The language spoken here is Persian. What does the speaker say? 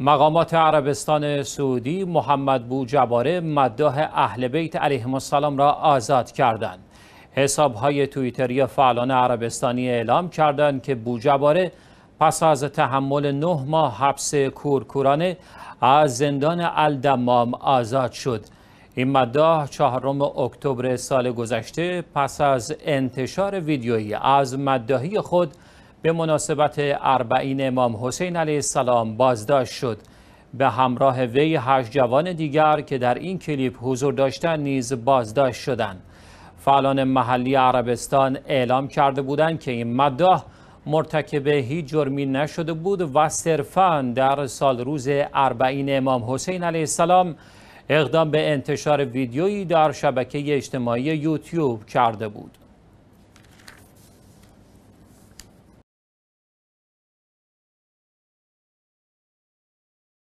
مقامات عربستان سعودی محمد بو جباره مداح اهل بیت علیهم السلام را آزاد کردند. حساب های توییتری فعالان عربستانی اعلام کردند که بوجباره پس از تحمل نه ماه حبس کورکورانه از زندان الدمام آزاد شد. این مداح چهارم اکتبر سال گذشته پس از انتشار ویدیویی از مداحی خود به مناسبت اربعین امام حسین علیه السلام بازداشت شد به همراه وی هشت جوان دیگر که در این کلیپ حضور داشتند نیز بازداشت شدند فعالان محلی عربستان اعلام کرده بودند که این مداح مرتکب هیچ جرمی نشده بود و صرفا در سال روز اربعین امام حسین علیه السلام اقدام به انتشار ویدیویی در شبکه اجتماعی یوتیوب کرده بود